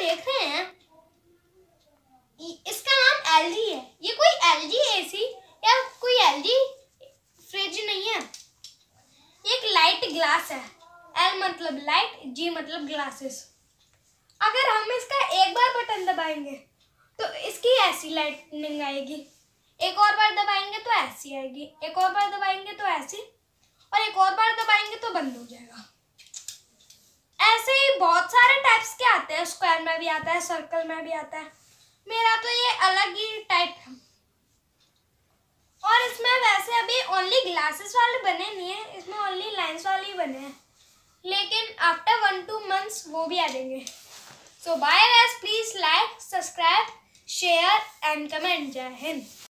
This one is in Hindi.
देख रहे हैं इसका नाम एलजी है ये कोई एलजी एसी या कोई एलजी फ्रिज नहीं है एक लाइट ग्लास है एल मतलब लाइट जी मतलब ग्लासेस अगर हम इसका एक बार बटन दबाएंगे तो इसकी ऐसी लाइटनिंग आएगी एक और बार दबाएंगे तो ऐसी आएगी एक और बार दबाएंगे तो ऐसी और एक और बार दबाएंगे तो बंद हो जाएगा स्क्वायर में भी आता है सर्कल में भी आता है मेरा तो ये अलग ही टाइप है और इसमें वैसे अभी ओनली ग्लासेस वाले बने नहीं है इसमें ओनली लाइन्स वाले ही बने हैं लेकिन आफ्टर वन टू मंथ्स वो भी आ जाएंगे so bye please like subscribe share and comment जय हिंद